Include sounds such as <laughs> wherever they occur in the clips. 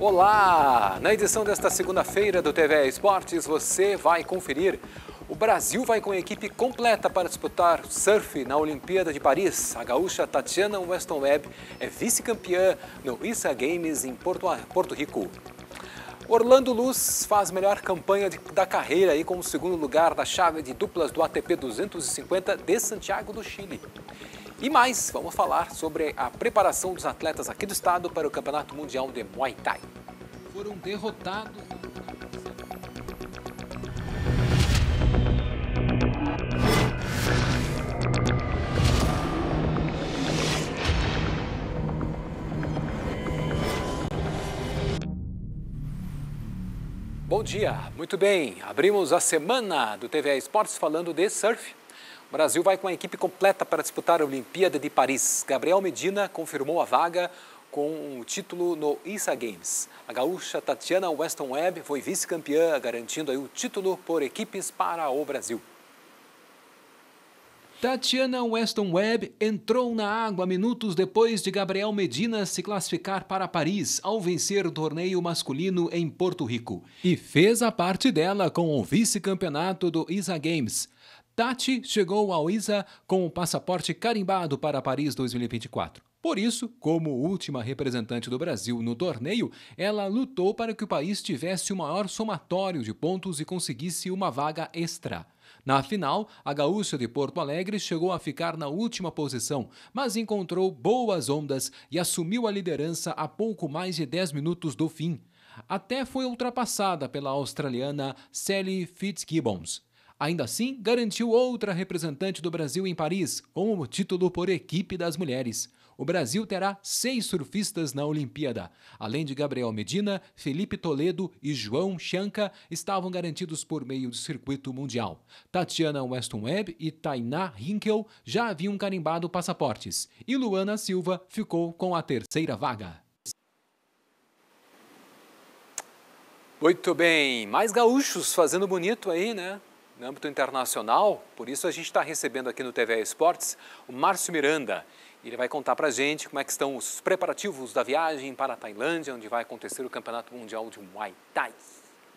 Olá! Na edição desta segunda-feira do TV Esportes, você vai conferir. O Brasil vai com a equipe completa para disputar surf na Olimpíada de Paris. A gaúcha Tatiana Weston Webb é vice-campeã no ISA Games em Porto, Porto Rico. Orlando Luz faz melhor campanha de, da carreira aí com o segundo lugar da chave de duplas do ATP 250 de Santiago do Chile. E mais, vamos falar sobre a preparação dos atletas aqui do estado para o Campeonato Mundial de Muay Thai. Foram derrotados. Bom dia, muito bem. Abrimos a semana do TVA Esportes falando de surf. Brasil vai com a equipe completa para disputar a Olimpíada de Paris. Gabriel Medina confirmou a vaga com o um título no ISA Games. A gaúcha Tatiana Weston Webb foi vice-campeã, garantindo aí o título por equipes para o Brasil. Tatiana Weston Webb entrou na água minutos depois de Gabriel Medina se classificar para Paris ao vencer o torneio masculino em Porto Rico e fez a parte dela com o vice-campeonato do ISA Games. Tati chegou ao ISA com o passaporte carimbado para Paris 2024. Por isso, como última representante do Brasil no torneio, ela lutou para que o país tivesse o maior somatório de pontos e conseguisse uma vaga extra. Na final, a gaúcha de Porto Alegre chegou a ficar na última posição, mas encontrou boas ondas e assumiu a liderança a pouco mais de 10 minutos do fim. Até foi ultrapassada pela australiana Sally Fitzgibbons. Ainda assim, garantiu outra representante do Brasil em Paris, com o título por equipe das mulheres. O Brasil terá seis surfistas na Olimpíada. Além de Gabriel Medina, Felipe Toledo e João Chanca estavam garantidos por meio do circuito mundial. Tatiana Weston Webb e Tainá Hinkel já haviam carimbado passaportes. E Luana Silva ficou com a terceira vaga. Muito bem, mais gaúchos fazendo bonito aí, né? no âmbito internacional, por isso a gente está recebendo aqui no TV Esportes o Márcio Miranda. Ele vai contar para a gente como é que estão os preparativos da viagem para a Tailândia, onde vai acontecer o Campeonato Mundial de Muay Thai.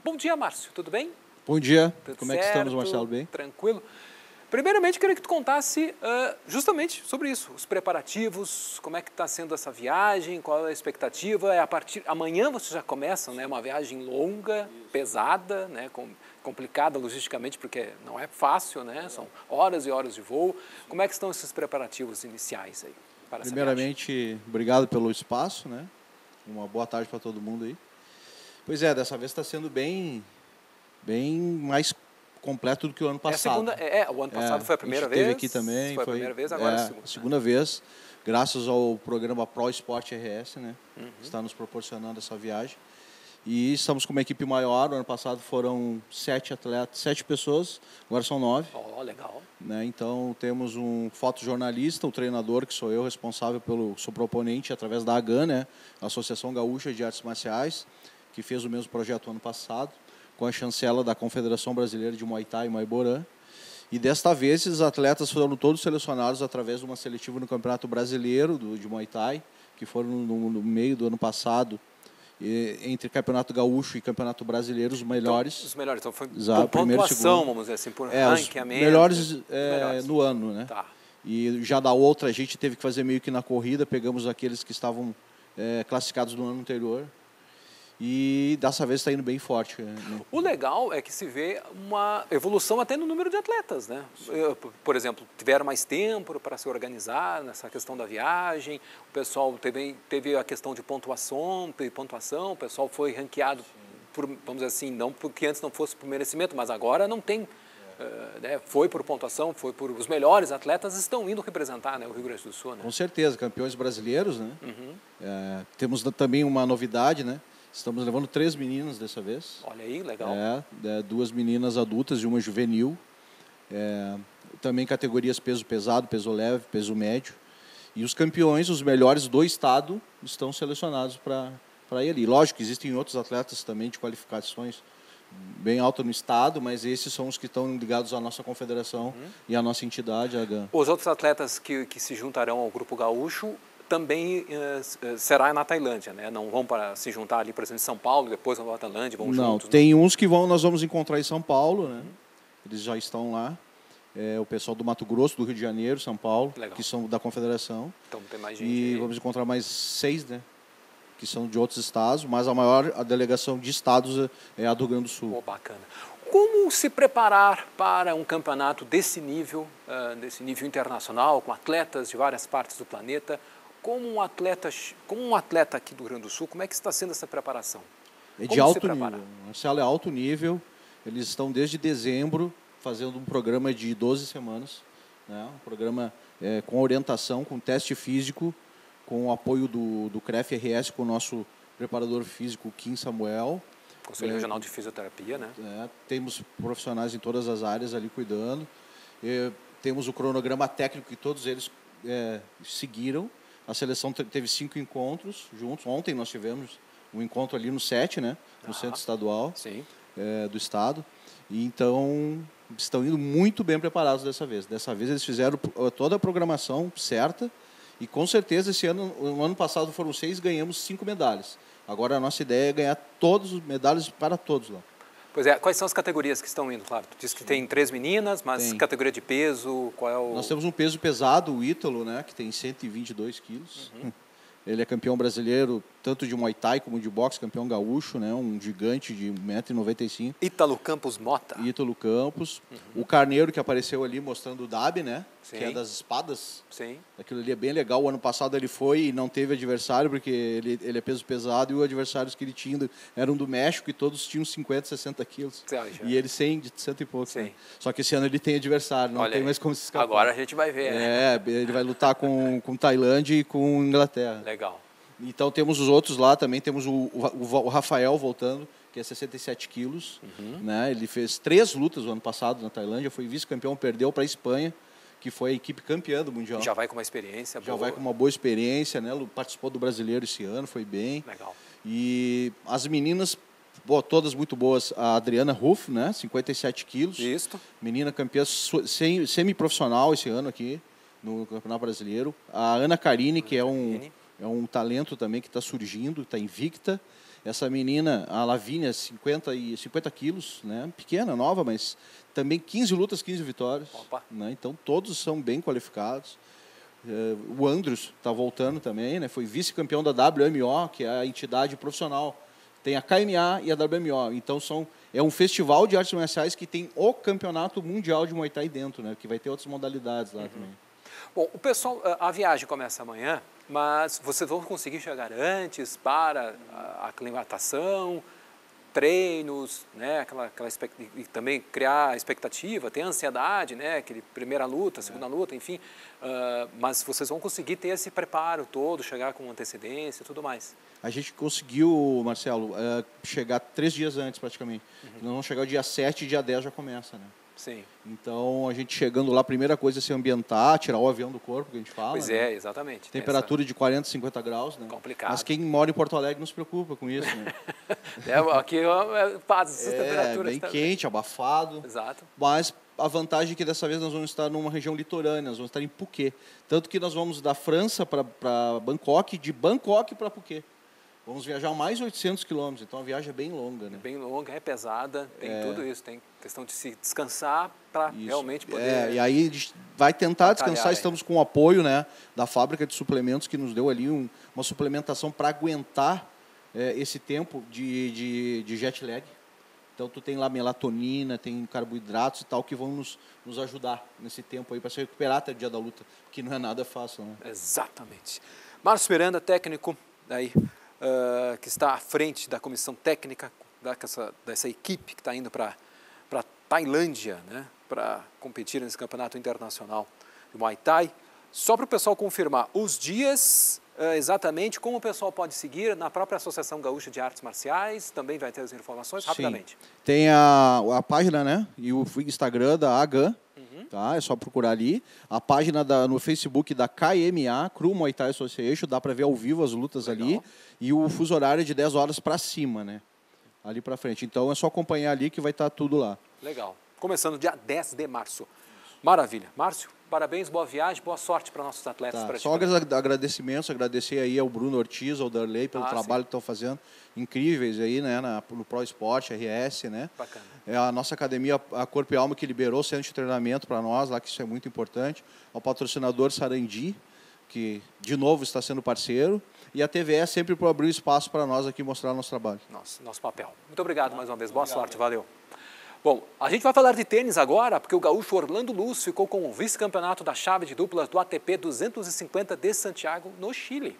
Bom dia, Márcio. Tudo bem? Bom dia. Tudo como certo? é que estamos, Marcelo? Bem? Tranquilo. Primeiramente, queria que tu contasse uh, justamente sobre isso, os preparativos, como é que está sendo essa viagem, qual é a expectativa. É a partir amanhã vocês já começam, né? Uma viagem longa, isso. pesada, né? Com, complicada logisticamente porque não é fácil, né? É. São horas e horas de voo. Como é que estão esses preparativos iniciais aí? Primeiramente, obrigado pelo espaço, né? Uma boa tarde para todo mundo aí. Pois é, dessa vez está sendo bem, bem mais completo do que o ano é passado. É, segunda, é o ano é, passado é, foi a primeira a gente vez. Teve aqui também. Foi, foi a primeira vez, é, agora é, a segunda. segunda vez, graças ao programa Pro Esporte RS, né? Uhum. Está nos proporcionando essa viagem. E estamos com uma equipe maior. O ano passado foram sete atletas, sete pessoas. Agora são nove. Oh, legal. Né? Então temos um fotojornalista, o um treinador que sou eu, responsável pelo sou proponente através da AGAN, né? Associação Gaúcha de Artes Marciais, que fez o mesmo projeto ano passado com a chancela da Confederação Brasileira de Muay Thai e Maiborã. E desta vez esses atletas foram todos selecionados através de uma seletiva no Campeonato Brasileiro do, de Muay Thai, que foram no, no meio do ano passado e, entre Campeonato Gaúcho e Campeonato Brasileiro os melhores. Então, os melhores, então foi Exato, por primeiro, pontuação, segundo. vamos dizer assim, por é, ranqueamento. Melhores, é, melhores no ano, né? Tá. E já da outra a gente teve que fazer meio que na corrida, pegamos aqueles que estavam é, classificados no ano anterior. E dessa vez está indo bem forte. Né? O legal é que se vê uma evolução até no número de atletas, né? Por exemplo, tiveram mais tempo para se organizar nessa questão da viagem, o pessoal teve, teve a questão de pontuação, pontuação, o pessoal foi ranqueado, por, vamos dizer assim, não porque antes não fosse por merecimento, mas agora não tem Uh, né, foi por pontuação, foi por os melhores atletas estão indo representar né, o Rio Grande do Sul. Né? Com certeza, campeões brasileiros, né? Uhum. Eh, temos também uma novidade, né? Estamos levando três meninas dessa vez. Olha aí, legal. É, é, duas meninas adultas e uma juvenil. É, também categorias peso pesado, peso leve, peso médio. E os campeões, os melhores do estado, estão selecionados para ele. E lógico, existem outros atletas também de qualificações bem alta no estado, mas esses são os que estão ligados à nossa confederação uhum. e à nossa entidade, a GAN. Os outros atletas que, que se juntarão ao Grupo Gaúcho também uh, será na Tailândia, né? Não vão para se juntar ali, por exemplo, em São Paulo, depois vão para a Tailândia, vão não, juntos. Não, né? tem uns que vão, nós vamos encontrar em São Paulo, né? Eles já estão lá. É, o pessoal do Mato Grosso, do Rio de Janeiro, São Paulo, Legal. que são da Confederação. Então tem mais gente. E aí. vamos encontrar mais seis, né? Que são de outros estados, mas a maior a delegação de estados eh, é a do Rio Grande do Sul. Oh, bacana. Como se preparar para um campeonato desse nível, desse nível internacional, com atletas de várias partes do planeta? como um atleta, como um atleta aqui do Rio Grande do Sul, como é que está sendo essa preparação? É de como alto nível. Marcelo é alto nível. Eles estão desde dezembro fazendo um programa de 12 semanas, né? um programa é, com orientação, com teste físico, com o apoio do, do CREF RS, com o nosso preparador físico Kim Samuel. Conselho é, Regional de Fisioterapia, né? É, temos profissionais em todas as áreas ali cuidando. E, é, temos o cronograma técnico que todos eles é, seguiram. A seleção teve cinco encontros juntos. Ontem nós tivemos um encontro ali no SET, né? No ah, Centro Estadual é, do Estado. E então estão indo muito bem preparados dessa vez. Dessa vez eles fizeram eh, toda a programação certa. E com certeza esse ano, no ano passado foram seis, ganhamos cinco medalhas. Agora a nossa ideia é ganhar todos os medalhas para todos lá. Pois é, quais são as categorias que estão indo, claro? Tu disse que tem três meninas, mas tem. categoria de peso, qual é o... Nós temos um peso pesado, o Ítalo, né, que tem 122 quilos. Uhum. Ele é campeão brasileiro tanto de Muay Thai como de boxe, campeão gaúcho, né? Um gigante de 1,95m. Ítalo Campos Mota. Ítalo Campos. Uhum. O Carneiro que apareceu ali mostrando o Dab, né? Sim. Que é das espadas. Sim. Aquilo ali é bem legal. O ano passado ele foi e não teve adversário, porque ele, ele é peso pesado e os adversários que ele tinha eram do México e todos tinham 50, 60 quilos. E ele 100, de cento e pouco. Né? Só que esse ano ele tem adversário, não Olha tem aí. mais como se escapar. Agora a gente vai ver, né? É, ele vai lutar com, com Tailândia e com Inglaterra. Legal. Então temos os outros lá também, temos o, o, o Rafael voltando, que é 67 quilos. Uhum. Né? Ele fez três lutas no ano passado na Tailândia, foi vice-campeão, perdeu para a Espanha, que foi a equipe campeã do Mundial. Já vai com uma experiência Já boa. vai com uma boa experiência, né? Participou do Brasileiro esse ano, foi bem. Legal. E as meninas, boa, todas muito boas. A Adriana Ruff, né? 57 quilos. Isso. Menina campeã semi-profissional esse ano aqui no Campeonato Brasileiro. A Ana Carini que é um é um talento também que está surgindo, está invicta. Essa menina, a Lavínia, 50, e, 50 quilos, né? pequena, nova, mas também 15 lutas, 15 vitórias. Né? Então todos são bem qualificados. Eh, o Andros está voltando também, né? foi vice-campeão da WMO, que é a entidade profissional. Tem a KMA e a WMO. Então são, é um festival de artes marciais que tem o campeonato mundial de Muay Thai dentro, né? que vai ter outras modalidades lá uhum. também. Bom, o pessoal, a viagem começa amanhã, mas vocês vão conseguir chegar antes para a aclimatação, treinos, né, aquela, aquela e também criar expectativa, ter ansiedade, né, aquele primeira luta, segunda é. luta, enfim, uh, mas vocês vão conseguir ter esse preparo todo, chegar com antecedência, e tudo mais. A gente conseguiu, Marcelo, uh, chegar três dias antes praticamente. Uhum. Nós chegar o dia 7 e dia 10 já começa, né? Sim. Então, a gente chegando lá, a primeira coisa é se ambientar, tirar o avião do corpo, que a gente fala. Pois né? é, exatamente. Temperatura Pensa. de 40, 50 graus, né? Complicado. Mas quem mora em Porto Alegre não se preocupa com isso, né? <laughs> é, aqui passa é é, essas é, temperaturas. bem também. quente, abafado. Exato. Mas a vantagem é que dessa vez nós vamos estar numa região litorânea, nós vamos estar em Phuket. Tanto que nós vamos da França para Bangkok, de Bangkok para Phuket. Vamos viajar mais 800 quilômetros, então a viagem é bem longa, né? É bem longa, é pesada, tem é. tudo isso, tem questão de se descansar para realmente é, poder. É, e aí a gente vai tentar descansar, aí. É. estamos com o apoio, né, da fábrica de suplementos que nos deu ali um, uma suplementação para aguentar é, esse tempo de, de, de, jet lag. Então tu tem lá melatonina, tem carboidratos e tal que vão nos, nos ajudar nesse tempo aí para se recuperar até o dia da luta, que não é nada fácil, né? Exatamente. Márcio Miranda, técnico daí uh, que está à frente da comissão técnica dessa, dessa equipe que está indo para a Tailândia, né, para competir nesse campeonato internacional de Muay Thai. Só para o pessoal confirmar, os dias uh, exatamente, como o pessoal pode seguir na própria Associação Gaúcha de Artes Marciais, também vai ter as informações Sim. rapidamente. Tem a, a página né, e o Instagram da AGAN, Tá? É só procurar ali. A página da, no Facebook da KMA, Cru Muay Thai Association, dá para ver ao vivo as lutas Legal. ali. E o fuso horário é de 10 horas para cima, né? Ali para frente. Então é só acompanhar ali que vai estar tá tudo lá. Legal. Começando dia 10 de março. Maravilha. Márcio, parabéns, boa viagem, boa sorte para nossos atletas. Tá, só agradecimentos, agradecer aí ao Bruno Ortiz, ao Darley, pelo ah, trabalho sim. que estão fazendo, incríveis aí, né, na, no Pro Esporte, RS, né? Bacana. É, a nossa academia, a Corpo e Alma, que liberou o centro de treinamento para nós, lá que isso é muito importante, ao patrocinador Sarandi, que de novo está sendo parceiro, e a TVE é sempre para abrir espaço para nós aqui mostrar nosso trabalho. Nosso, nosso papel. Muito obrigado mais uma vez, boa obrigado. sorte, valeu. Bom, a gente vai falar de tênis agora, porque o gaúcho Orlando Luz ficou com o vice-campeonato da chave de duplas do ATP 250 de Santiago, no Chile.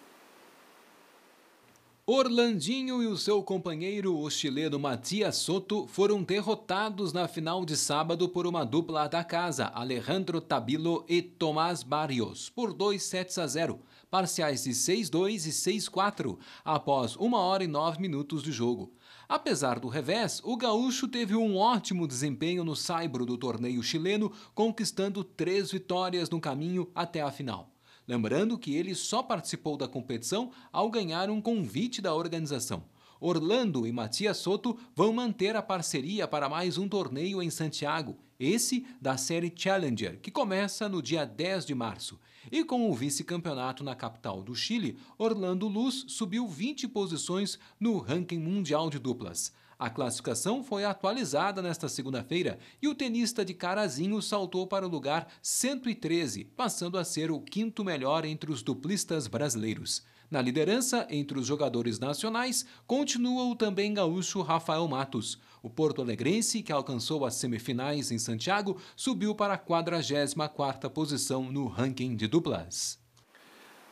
Orlandinho e o seu companheiro, o chileno Matias Soto, foram derrotados na final de sábado por uma dupla da casa, Alejandro Tabilo e Tomás Barrios, por 2 sets a 0, parciais de 6-2 e 6-4, após 1 hora e 9 minutos de jogo. Apesar do revés, o gaúcho teve um ótimo desempenho no saibro do torneio chileno, conquistando três vitórias no caminho até a final. Lembrando que ele só participou da competição ao ganhar um convite da organização. Orlando e Matias Soto vão manter a parceria para mais um torneio em Santiago, esse da série Challenger, que começa no dia 10 de março. E com o vice-campeonato na capital do Chile, Orlando Luz subiu 20 posições no ranking mundial de duplas. A classificação foi atualizada nesta segunda-feira e o tenista de Carazinho saltou para o lugar 113, passando a ser o quinto melhor entre os duplistas brasileiros. Na liderança, entre os jogadores nacionais, continua o também gaúcho Rafael Matos. O porto-alegrense, que alcançou as semifinais em Santiago, subiu para a 44ª posição no ranking de duplas.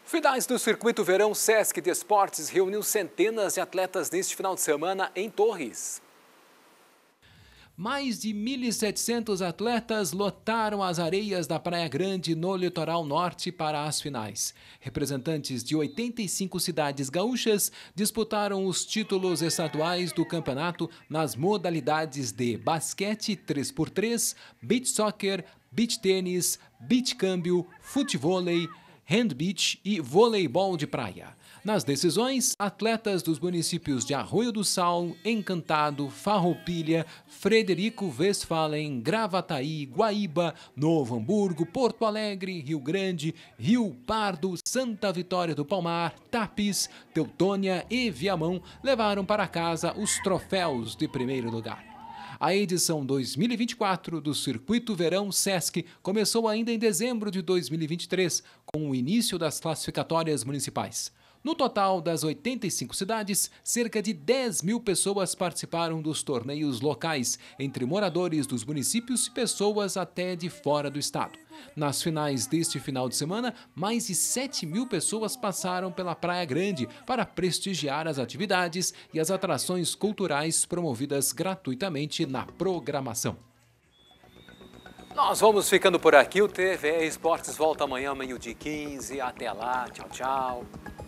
Finais do Circuito Verão Sesc de Esportes reuniu centenas de atletas neste final de semana em Torres. Mais de 1.700 atletas lotaram as areias da Praia Grande no litoral norte para as finais. Representantes de 85 cidades gaúchas disputaram os títulos estaduais do campeonato nas modalidades de basquete 3x3, beach soccer, beach tênis, beach câmbio, futevôlei, Hand Beach e voleibol de praia. Nas decisões, atletas dos municípios de Arroio do Sal, Encantado, Farroupilha, Frederico Westphalen, Gravataí, Guaíba, Novo Hamburgo, Porto Alegre, Rio Grande, Rio Pardo, Santa Vitória do Palmar, Tapis, Teutônia e Viamão levaram para casa os troféus de primeiro lugar. A edição 2024 do Circuito Verão SESC começou ainda em dezembro de 2023, com o início das classificatórias municipais. No total das 85 cidades, cerca de 10 mil pessoas participaram dos torneios locais, entre moradores dos municípios e pessoas até de fora do estado. Nas finais deste final de semana, mais de 7 mil pessoas passaram pela Praia Grande para prestigiar as atividades e as atrações culturais promovidas gratuitamente na programação. Nós vamos ficando por aqui. O TV Esportes volta amanhã, meio-dia 15. Até lá. Tchau, tchau.